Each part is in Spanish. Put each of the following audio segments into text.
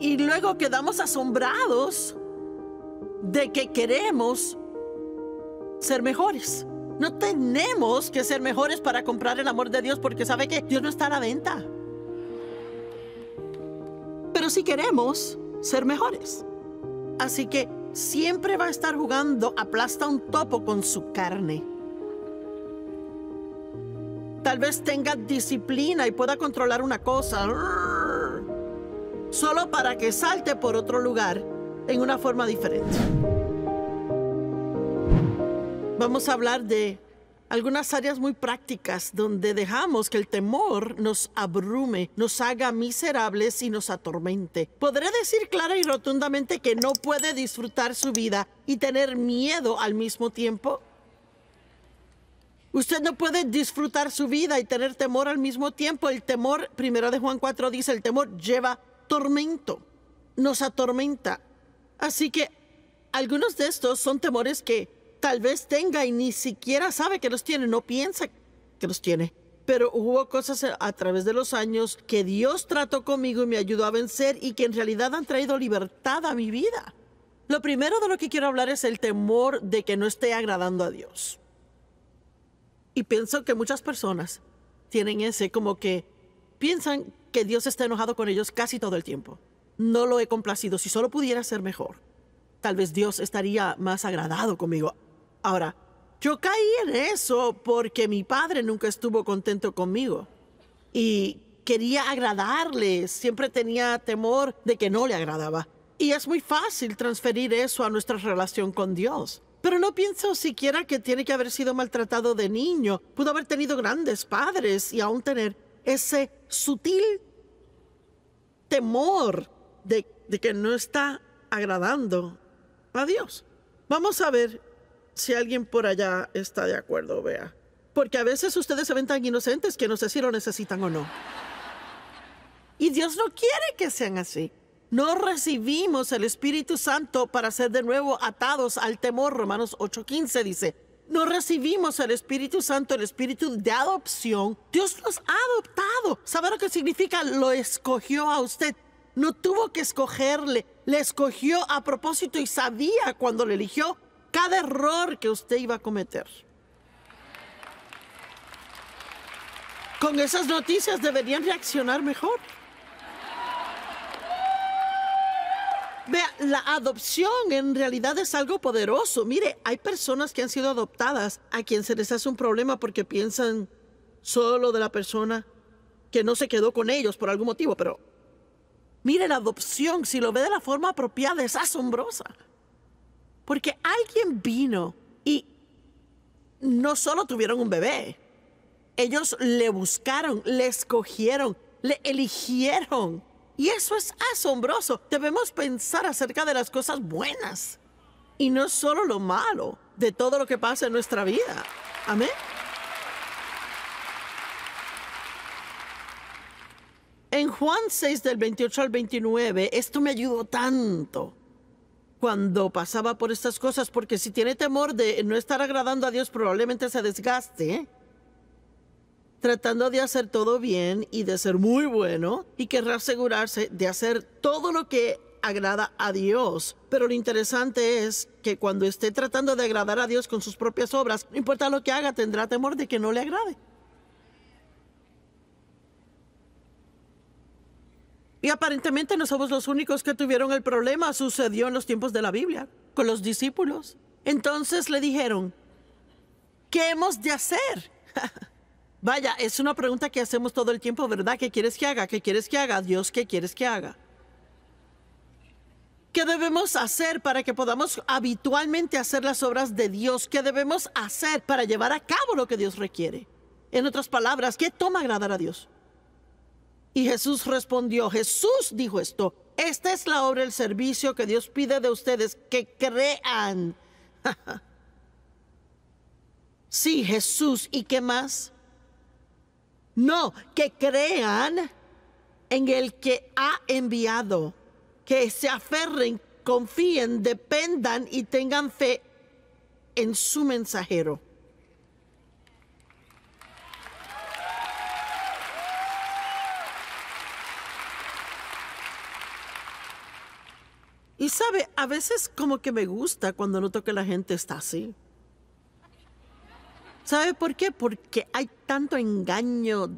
Y luego quedamos asombrados de que queremos ser mejores. No tenemos que ser mejores para comprar el amor de Dios porque sabe que Dios no está a la venta. Pero sí queremos ser mejores. Así que siempre va a estar jugando aplasta un topo con su carne. Tal vez tenga disciplina y pueda controlar una cosa solo para que salte por otro lugar en una forma diferente. Vamos a hablar de algunas áreas muy prácticas donde dejamos que el temor nos abrume, nos haga miserables y nos atormente. Podré decir clara y rotundamente que no puede disfrutar su vida y tener miedo al mismo tiempo. Usted no puede disfrutar su vida y tener temor al mismo tiempo. El temor, primero de Juan 4 dice, el temor lleva tormento, nos atormenta. Así que algunos de estos son temores que tal vez tenga y ni siquiera sabe que los tiene, no piensa que los tiene. Pero hubo cosas a través de los años que Dios trató conmigo y me ayudó a vencer y que en realidad han traído libertad a mi vida. Lo primero de lo que quiero hablar es el temor de que no esté agradando a Dios. Y pienso que muchas personas tienen ese como que Piensan que Dios está enojado con ellos casi todo el tiempo. No lo he complacido. Si solo pudiera ser mejor, tal vez Dios estaría más agradado conmigo. Ahora, yo caí en eso porque mi padre nunca estuvo contento conmigo. Y quería agradarle, siempre tenía temor de que no le agradaba. Y es muy fácil transferir eso a nuestra relación con Dios. Pero no pienso siquiera que tiene que haber sido maltratado de niño. Pudo haber tenido grandes padres y aún tener ese sutil temor de, que no está agradando a Dios. Vamos a ver si alguien por allá está de acuerdo, vea. Porque a veces ustedes se ven tan inocentes que no sé si lo necesitan o no. Y Dios no quiere que sean así. No recibimos el Espíritu Santo para ser de nuevo atados al temor. Romanos 8:15 dice, no recibimos el Espíritu Santo, el Espíritu de adopción, Dios los ha adoptado. ¿Saben lo que significa? Lo escogió a usted. No tuvo que escogerle, le escogió a propósito y sabía cuando le eligió cada error que usted iba a cometer. Con esas noticias deberían reaccionar mejor. Vea, la adopción en realidad es algo poderoso. Mire, hay personas que han sido adoptadas a quien se les hace un problema porque piensan solo de la persona que no se quedó con ellos por algún motivo, pero mire, la adopción, si lo ve de la forma apropiada, es asombrosa. Porque alguien vino y no solo tuvieron un bebé, ellos le buscaron, le escogieron, le eligieron y eso es asombroso. Debemos pensar acerca de las cosas buenas. Y no solo lo malo, de todo lo que pasa en nuestra vida. Amén. En Juan 6 del 28 al 29, esto me ayudó tanto cuando pasaba por estas cosas, porque si tiene temor de no estar agradando a Dios, probablemente se desgaste. ¿eh? tratando de hacer todo bien y de ser muy bueno y querrá asegurarse de hacer todo lo que agrada a Dios. Pero lo interesante es que cuando esté tratando de agradar a Dios con sus propias obras, no importa lo que haga, tendrá temor de que no le agrade. Y aparentemente no somos los únicos que tuvieron el problema. Sucedió en los tiempos de la Biblia, con los discípulos. Entonces le dijeron, ¿qué hemos de hacer? Vaya, es una pregunta que hacemos todo el tiempo, ¿verdad? ¿Qué quieres que haga? ¿Qué quieres que haga? Dios, ¿qué quieres que haga? ¿Qué debemos hacer para que podamos habitualmente hacer las obras de Dios? ¿Qué debemos hacer para llevar a cabo lo que Dios requiere? En otras palabras, ¿qué toma agradar a Dios? Y Jesús respondió, Jesús dijo esto, esta es la obra, el servicio que Dios pide de ustedes, que crean. sí, Jesús, ¿y qué más? No, que crean en el que ha enviado, que se aferren, confíen, dependan y tengan fe en su mensajero. Y sabe, a veces como que me gusta cuando noto que la gente está así. ¿Sabe por qué? Porque hay tanto engaño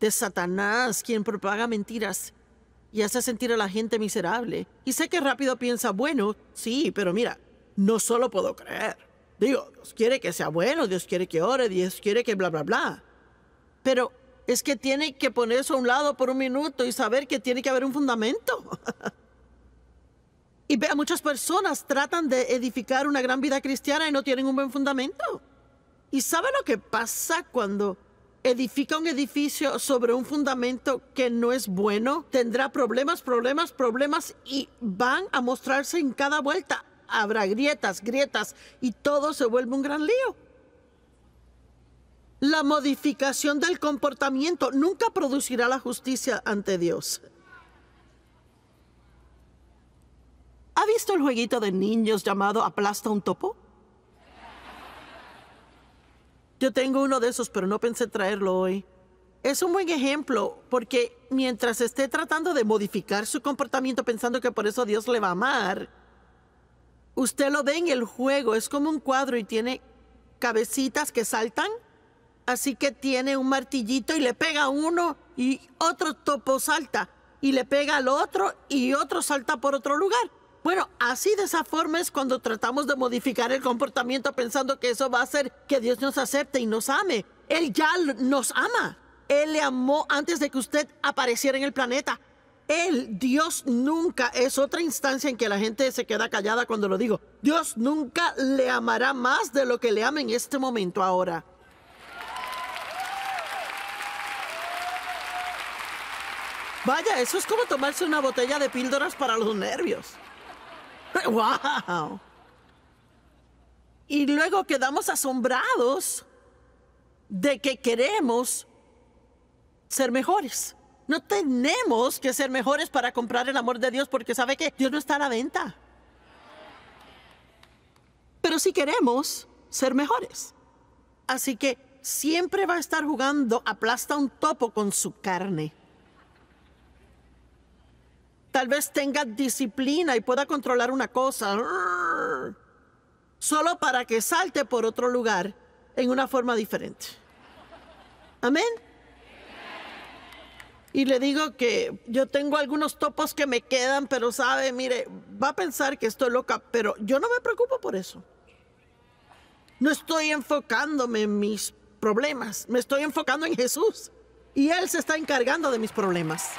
de Satanás quien propaga mentiras y hace sentir a la gente miserable. Y sé que rápido piensa, bueno, sí, pero mira, no solo puedo creer. Digo, Dios quiere que sea bueno, Dios quiere que ore, Dios quiere que bla, bla, bla. Pero es que tiene que poner eso a un lado por un minuto y saber que tiene que haber un fundamento. y vea, muchas personas tratan de edificar una gran vida cristiana y no tienen un buen fundamento. ¿Y sabe lo que pasa cuando edifica un edificio sobre un fundamento que no es bueno? Tendrá problemas, problemas, problemas y van a mostrarse en cada vuelta. Habrá grietas, grietas y todo se vuelve un gran lío. La modificación del comportamiento nunca producirá la justicia ante Dios. ¿Ha visto el jueguito de niños llamado Aplasta un topo? Yo tengo uno de esos, pero no pensé traerlo hoy. Es un buen ejemplo, porque mientras esté tratando de modificar su comportamiento pensando que por eso Dios le va a amar, usted lo ve en el juego, es como un cuadro y tiene cabecitas que saltan, así que tiene un martillito y le pega uno y otro topo salta y le pega al otro y otro salta por otro lugar. Bueno, así de esa forma es cuando tratamos de modificar el comportamiento pensando que eso va a hacer que Dios nos acepte y nos ame. Él ya nos ama. Él le amó antes de que usted apareciera en el planeta. Él, Dios nunca, es otra instancia en que la gente se queda callada cuando lo digo. Dios nunca le amará más de lo que le ama en este momento ahora. Vaya, eso es como tomarse una botella de píldoras para los nervios. ¡Wow! Y luego quedamos asombrados de que queremos ser mejores. No tenemos que ser mejores para comprar el amor de Dios porque sabe que Dios no está a la venta. Pero sí queremos ser mejores. Así que siempre va a estar jugando aplasta un topo con su carne. Tal vez tenga disciplina y pueda controlar una cosa. Solo para que salte por otro lugar en una forma diferente. Amén. Y le digo que yo tengo algunos topos que me quedan, pero sabe, mire, va a pensar que estoy loca, pero yo no me preocupo por eso. No estoy enfocándome en mis problemas, me estoy enfocando en Jesús. Y Él se está encargando de mis problemas.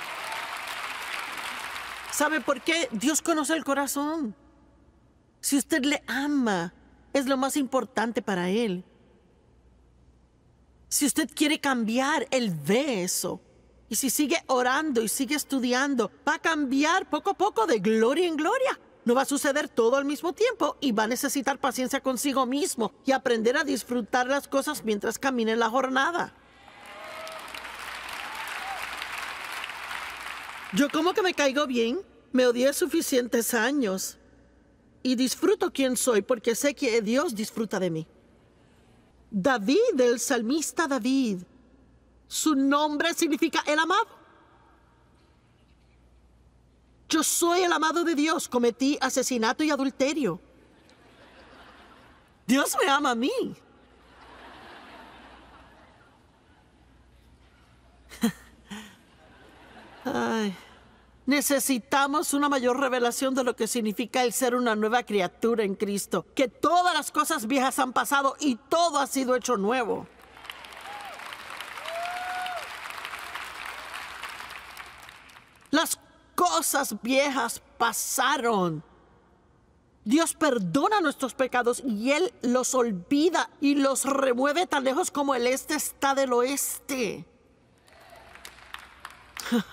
¿Sabe por qué? Dios conoce el corazón. Si usted le ama, es lo más importante para Él. Si usted quiere cambiar, Él ve eso. Y si sigue orando y sigue estudiando, va a cambiar poco a poco de gloria en gloria. No va a suceder todo al mismo tiempo y va a necesitar paciencia consigo mismo y aprender a disfrutar las cosas mientras camine la jornada. Yo como que me caigo bien, me odié suficientes años y disfruto quien soy porque sé que Dios disfruta de mí. David, el salmista David, su nombre significa el amado. Yo soy el amado de Dios, cometí asesinato y adulterio. Dios me ama a mí. Necesitamos una mayor revelación de lo que significa el ser una nueva criatura en Cristo, que todas las cosas viejas han pasado y todo ha sido hecho nuevo. Las cosas viejas pasaron. Dios perdona nuestros pecados y Él los olvida y los remueve tan lejos como el este está del oeste.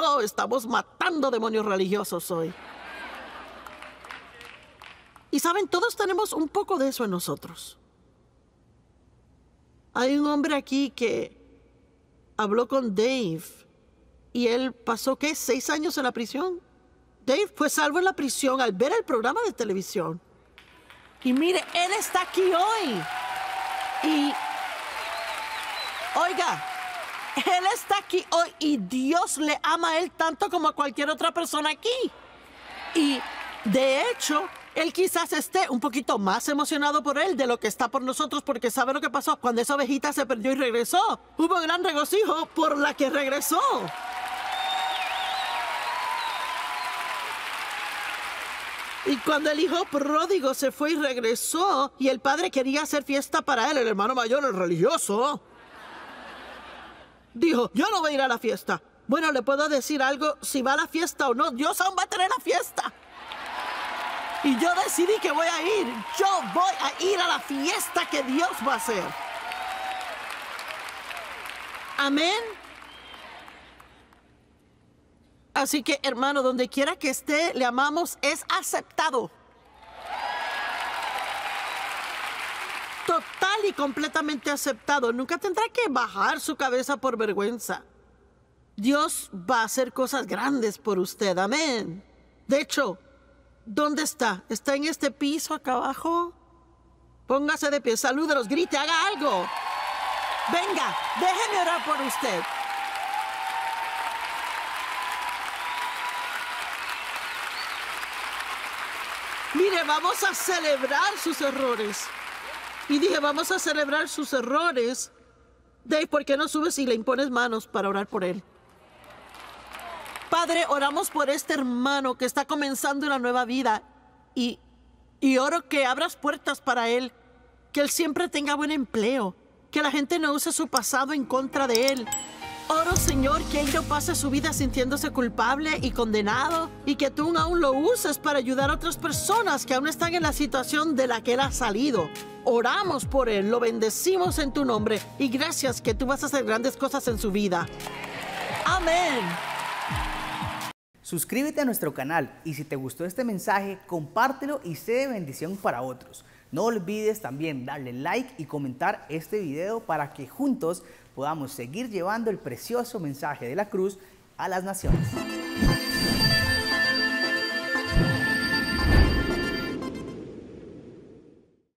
Oh, estamos matando demonios religiosos hoy. Y saben, todos tenemos un poco de eso en nosotros. Hay un hombre aquí que habló con Dave y él pasó, ¿qué? Seis años en la prisión. Dave fue salvo en la prisión al ver el programa de televisión. Y mire, él está aquí hoy. Y, oiga, él está aquí hoy y Dios le ama a él tanto como a cualquier otra persona aquí. Y de hecho, él quizás esté un poquito más emocionado por él de lo que está por nosotros porque sabe lo que pasó cuando esa ovejita se perdió y regresó. Hubo gran regocijo por la que regresó. Y cuando el hijo pródigo se fue y regresó, y el padre quería hacer fiesta para él, el hermano mayor, el religioso, Dijo, yo no voy a ir a la fiesta. Bueno, le puedo decir algo, si va a la fiesta o no, Dios aún va a tener la fiesta. Y yo decidí que voy a ir. Yo voy a ir a la fiesta que Dios va a hacer. Amén. Así que, hermano, donde quiera que esté, le amamos, es aceptado. y completamente aceptado. Nunca tendrá que bajar su cabeza por vergüenza. Dios va a hacer cosas grandes por usted. Amén. De hecho, ¿dónde está? ¿Está en este piso acá abajo? Póngase de pie, salúdelos, grite, haga algo. Venga, déjeme orar por usted. Mire, vamos a celebrar sus errores. Y dije, vamos a celebrar sus errores. Dave, ¿por qué no subes y le impones manos para orar por él? Padre, oramos por este hermano que está comenzando una nueva vida y, y oro que abras puertas para él, que él siempre tenga buen empleo, que la gente no use su pasado en contra de él, Oro, Señor, que ello pase su vida sintiéndose culpable y condenado y que tú aún lo uses para ayudar a otras personas que aún están en la situación de la que él ha salido. Oramos por él, lo bendecimos en tu nombre y gracias que tú vas a hacer grandes cosas en su vida. Amén. Suscríbete a nuestro canal y si te gustó este mensaje, compártelo y sé de bendición para otros. No olvides también darle like y comentar este video para que juntos podamos seguir llevando el precioso mensaje de la cruz a las naciones.